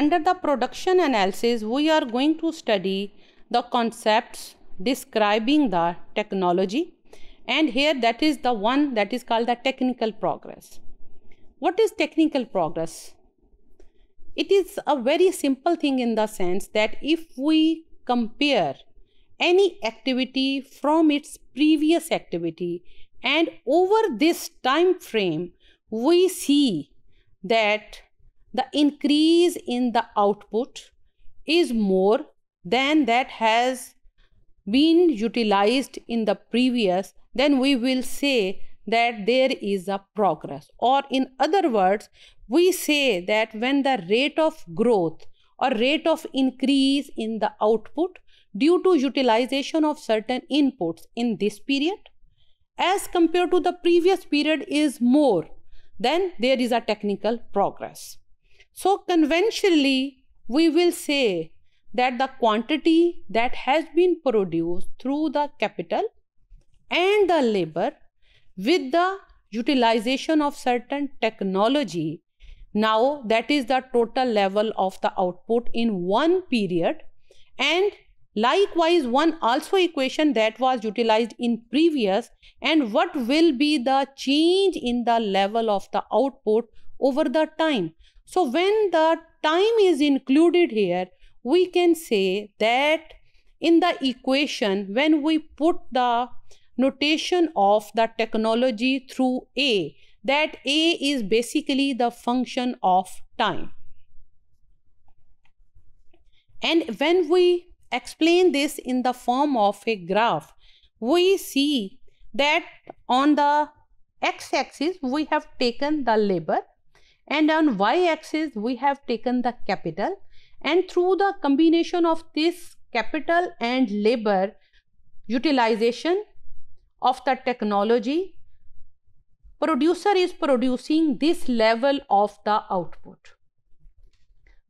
Under the production analysis, we are going to study the concepts describing the technology and here that is the one that is called the technical progress. What is technical progress? It is a very simple thing in the sense that if we compare any activity from its previous activity and over this time frame, we see that the increase in the output is more than that has been utilized in the previous, then we will say that there is a progress. Or in other words, we say that when the rate of growth or rate of increase in the output due to utilization of certain inputs in this period as compared to the previous period is more, then there is a technical progress. So conventionally, we will say that the quantity that has been produced through the capital and the labor with the utilization of certain technology now that is the total level of the output in one period and likewise one also equation that was utilized in previous and what will be the change in the level of the output over the time so when the time is included here, we can say that in the equation, when we put the notation of the technology through A, that A is basically the function of time. And when we explain this in the form of a graph, we see that on the x-axis we have taken the labor and on y-axis we have taken the capital and through the combination of this capital and labor utilization of the technology producer is producing this level of the output.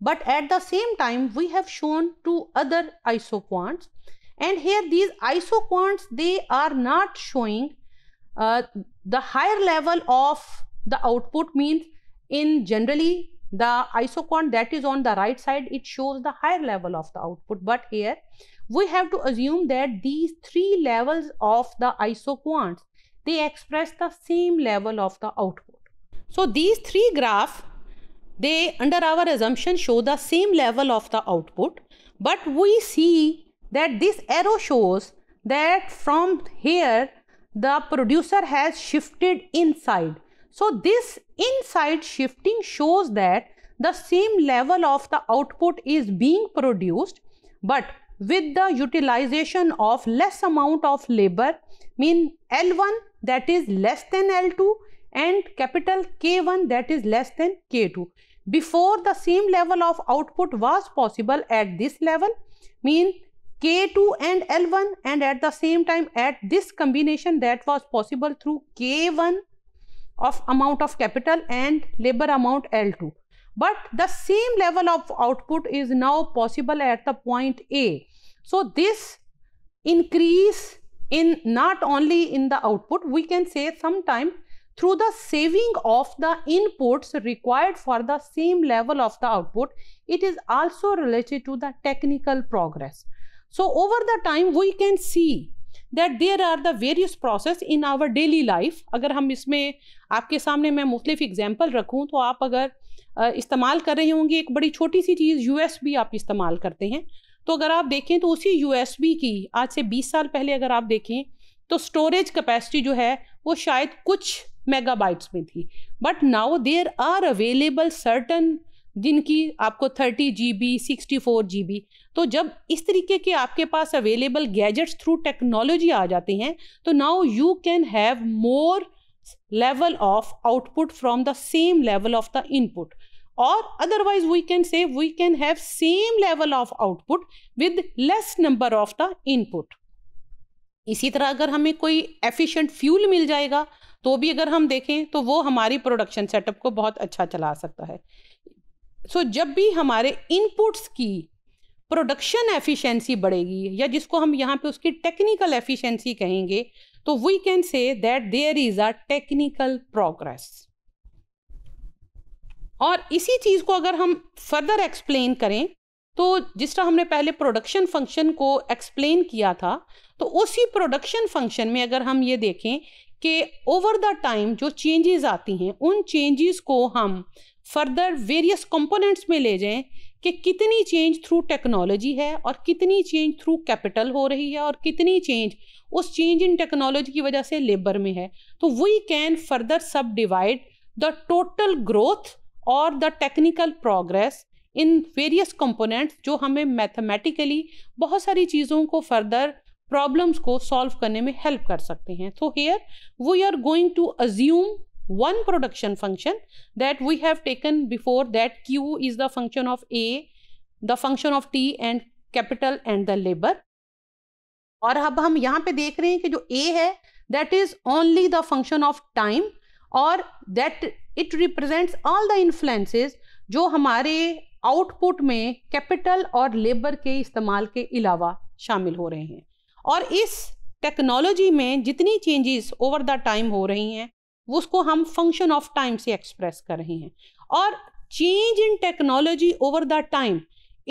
But at the same time we have shown two other isoquants and here these isoquants they are not showing uh, the higher level of the output means in generally the isoquant that is on the right side, it shows the higher level of the output. But here we have to assume that these three levels of the isoquants, they express the same level of the output. So these three graphs, they under our assumption show the same level of the output. But we see that this arrow shows that from here the producer has shifted inside so, this inside shifting shows that the same level of the output is being produced, but with the utilization of less amount of labor mean L1 that is less than L2 and capital K1 that is less than K2. Before the same level of output was possible at this level mean K2 and L1 and at the same time at this combination that was possible through K1 of amount of capital and labor amount L2. But the same level of output is now possible at the point A. So, this increase in not only in the output, we can say sometime through the saving of the inputs required for the same level of the output, it is also related to the technical progress. So, over the time we can see that there are the various process in our daily life अगर हम इसमें आपके सामने मैं मुख्तलिफ example रखूँ तो आप अगर इस्तेमाल कर रहे होंगे एक बड़ी छोटी सी चीज़ यू आप इस्तेमाल करते हैं तो अगर आप देखें तो उसी यू की आज से बीस साल पहले अगर आप देखें तो स्टोरेज कैपेसिटी जो है वो शायद कुछ मेगाबाइट्स में थी but now there are available certain जिनकी आपको thirty G B sixty four G B तो जब इस तरीके के आपके पास अवेलेबल गैजेट्स थ्रू टेक्नोलॉजी आ जाते हैं तो now you can have more level of output from the same level of the input और otherwise we can say we can have same level of output with less number of the input इसी तरह अगर हमें कोई efficient fuel मिल जाएगा तो भी अगर हम देखें तो वो हमारी प्रोडक्शन सेटअप को बहुत अच्छा चला सकता है सो so, जब भी हमारे इनपुट्स की प्रोडक्शन एफिशिएंसी बढ़ेगी या जिसको हम यहाँ पे उसकी टेक्निकल एफिशिएंसी कहेंगे तो we can say that there is a technical progress और इसी चीज़ को अगर हम फर्दर एक्सप्लेन करें तो जिस तरह हमने पहले प्रोडक्शन फंक्शन को एक्सप्लेन किया था तो उसी प्रोडक्शन फंक्शन में अगर हम ये देखें कि ओवर द टाइम जो चेंजेस आती हैं उन चेंजेस को हम फर्दर वेरियस कंपोनेंट्स में ले जाएं कि कितनी चेंज थ्रू टेक्नोलॉजी है और कितनी चेंज थ्रू कैपिटल हो रही है और कितनी चेंज उस चेंज इन टेक्नोलॉजी की वजह से लेबर में है तो we can further subdivide the total growth और the technical progress in various components जो हमें मैथमेटिकली बहुत सारी चीज़ों को फर्दर प्रॉब्लम्स को सॉल्व करने में हेल्प कर सकते हैं तो here we are going to assume one production function that we have taken before that q is the function of a the function of t and capital and the labor और अब हम यहाँ पे देख रहे हैं कि जो a है that is only the function of time और that it represents all the influences जो हमारे output में capital और labor के इस्तेमाल के अलावा शामिल हो रहे हैं और इस टेक्नोलॉजी में जितनी चेंजेस ओवर द टाइम हो रही हैं उसको हम फंक्शन ऑफ टाइम से एक्सप्रेस कर रहे हैं और change in technology over the time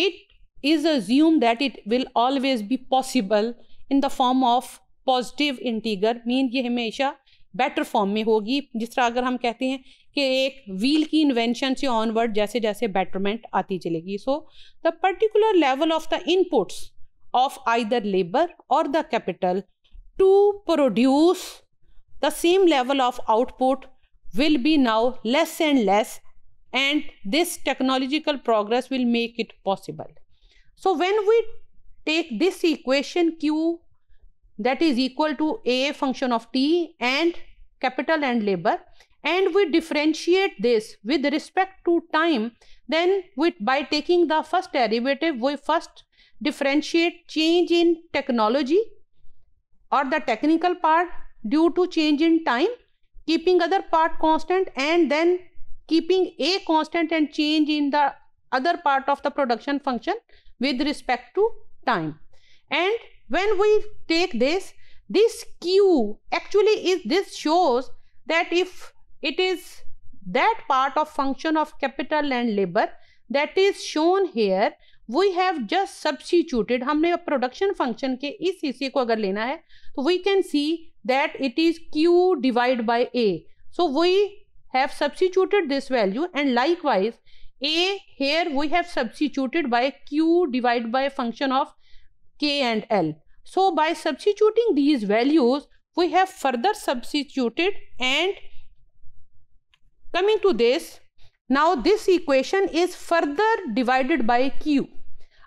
it is assume that it will always be possible in the form of positive integer mean ये हमेशा बेटर फॉर्म में होगी जिस तरह अगर हम कहते हैं कि एक व्हील की इन्वेंशन से ऑनवर्ड जैसे जैसे बेटरमेंट आती चलेगी so the particular level of the inputs of either labour और the capital to produce the same level of output will be now less and less and this technological progress will make it possible. So, when we take this equation Q that is equal to A function of T and capital and labor and we differentiate this with respect to time then with by taking the first derivative we first differentiate change in technology or the technical part due to change in time keeping other part constant and then keeping a constant and change in the other part of the production function with respect to time and when we take this this q actually is this shows that if it is that part of function of capital and labor that is shown here we have just substituted हमने production function के इस हिस्से को अगर लेना है तो we can see that it is Q divide by A so we have substituted this value and likewise A here we have substituted by Q divide by function of K and L so by substituting these values we have further substituted and coming to this now this equation is further divided by Q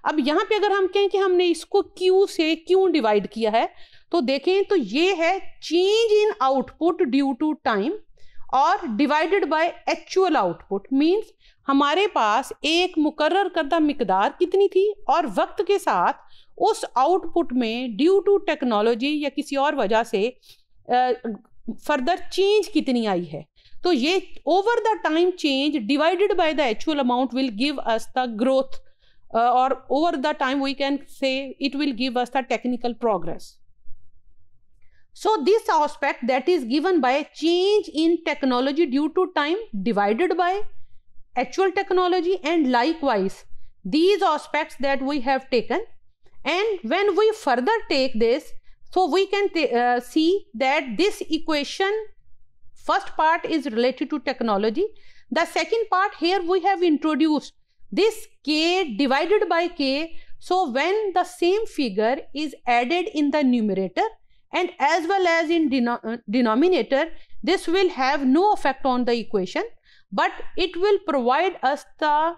अब यहाँ पे अगर हम कहें कि हमने इसको Q से क्यों डिवाइड किया है तो देखें तो ये है change in output due to time और divided by actual output means हमारे पास एक मुकर्र करदा मकदार कितनी थी और वक्त के साथ उस आउटपुट में ड्यू टू टेक्नोलॉजी या किसी और वजह से फर्दर चेंज कितनी आई है तो ये over the time change divided by the actual amount will give us the growth uh, or over the time we can say it will give us the technical progress. So this aspect that is given by change in technology due to time divided by actual technology and likewise these aspects that we have taken and when we further take this so we can uh, see that this equation first part is related to technology the second part here we have introduced this k divided by k. So, when the same figure is added in the numerator and as well as in deno uh, denominator, this will have no effect on the equation, but it will provide us the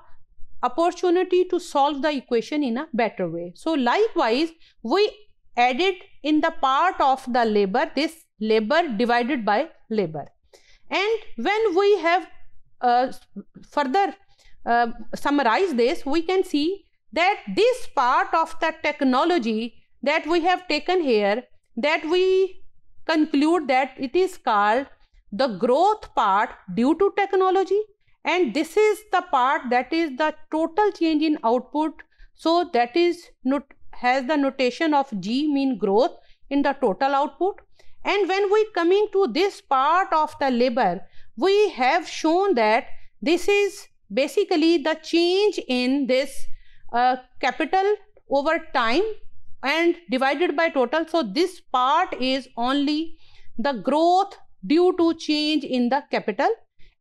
opportunity to solve the equation in a better way. So, likewise, we added in the part of the labor this labor divided by labor and when we have uh, further uh, summarize this, we can see that this part of the technology that we have taken here, that we conclude that it is called the growth part due to technology and this is the part that is the total change in output. So, that is not, has the notation of G mean growth in the total output. And when we coming to this part of the labor, we have shown that this is basically the change in this uh, capital over time and divided by total. So, this part is only the growth due to change in the capital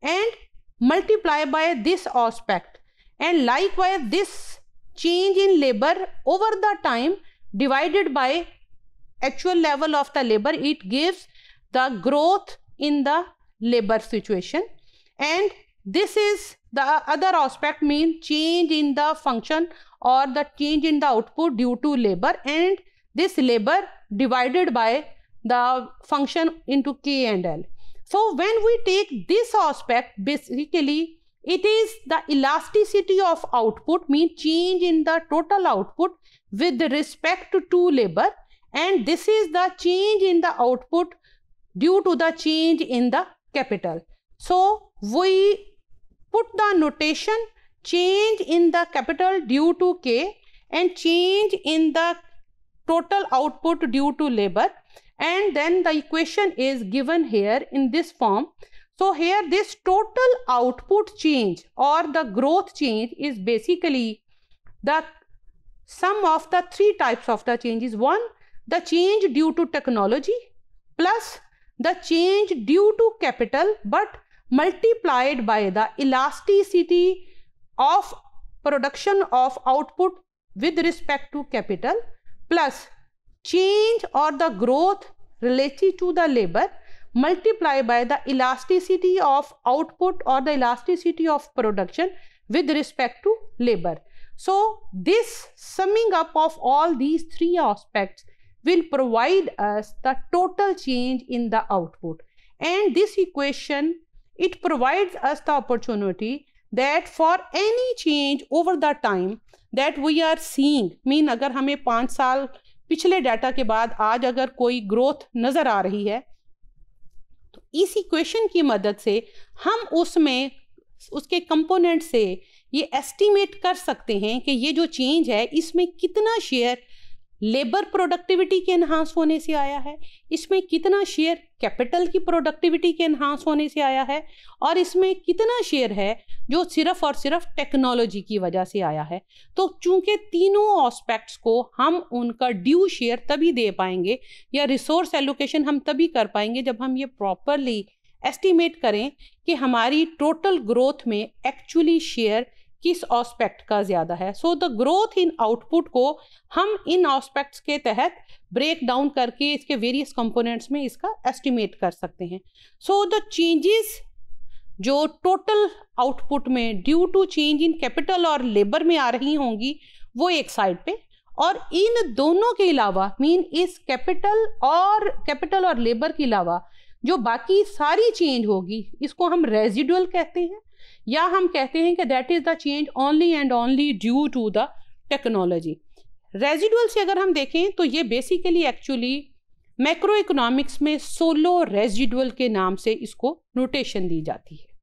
and multiply by this aspect and likewise this change in labor over the time divided by actual level of the labor it gives the growth in the labor situation and this is the other aspect mean change in the function or the change in the output due to labor and this labor divided by the function into K and L. So, when we take this aspect basically it is the elasticity of output mean change in the total output with respect to labor and this is the change in the output due to the change in the capital. So, we put the notation change in the capital due to K and change in the total output due to labor and then the equation is given here in this form. So, here this total output change or the growth change is basically the sum of the three types of the changes. One, the change due to technology plus the change due to capital but multiplied by the elasticity of production of output with respect to capital plus change or the growth related to the labor multiplied by the elasticity of output or the elasticity of production with respect to labor. So, this summing up of all these three aspects will provide us the total change in the output and this equation it provides us the opportunity that for any change over the time that we are seeing mean अगर हमें पाँच साल पिछले data के बाद आज अगर कोई ग्रोथ नज़र आ रही है तो इस इक्वेशन की मदद से हम उसमें उसके कंपोनेंट से ये एस्टिमेट कर सकते हैं कि ये जो चेंज है इसमें कितना शेयर लेबर प्रोडक्टिविटी के इन्हांस होने से आया है इसमें कितना शेयर कैपिटल की प्रोडक्टिविटी के इन्हांस होने से आया है और इसमें कितना शेयर है जो सिर्फ और सिर्फ टेक्नोलॉजी की वजह से आया है तो चूंकि तीनों ऑस्पेक्ट्स को हम उनका ड्यू शेयर तभी दे पाएंगे या रिसोर्स एलोकेशन हम तभी कर पाएंगे जब हम ये प्रॉपरली एस्टिमेट करें कि हमारी टोटल ग्रोथ में एक्चुअली शेयर किस ऑस्पेक्ट का ज़्यादा है so the growth in output को हम इन ऑस्पेक्ट्स के तहत ब्रेक डाउन करके इसके वेरियस कंपोनेंट्स में इसका एस्टिमेट कर सकते हैं सो द चेंजेस जो टोटल आउटपुट में due to change in capital और लेबर में आ रही होंगी वो एक साइड पे और इन दोनों के अलावा मीन इस कैपिटल और कैपिटल और लेबर के अलावा जो बाकी सारी चेंज होगी इसको हम रेजिडुअल कहते हैं या हम कहते हैं कि that is the change only and only due to the technology residual से अगर हम देखें तो ये बेसिकली एक्चुअली मैक्रो इकोनॉमिक्स में सोलो रेजिडुअल के नाम से इसको नोटेशन दी जाती है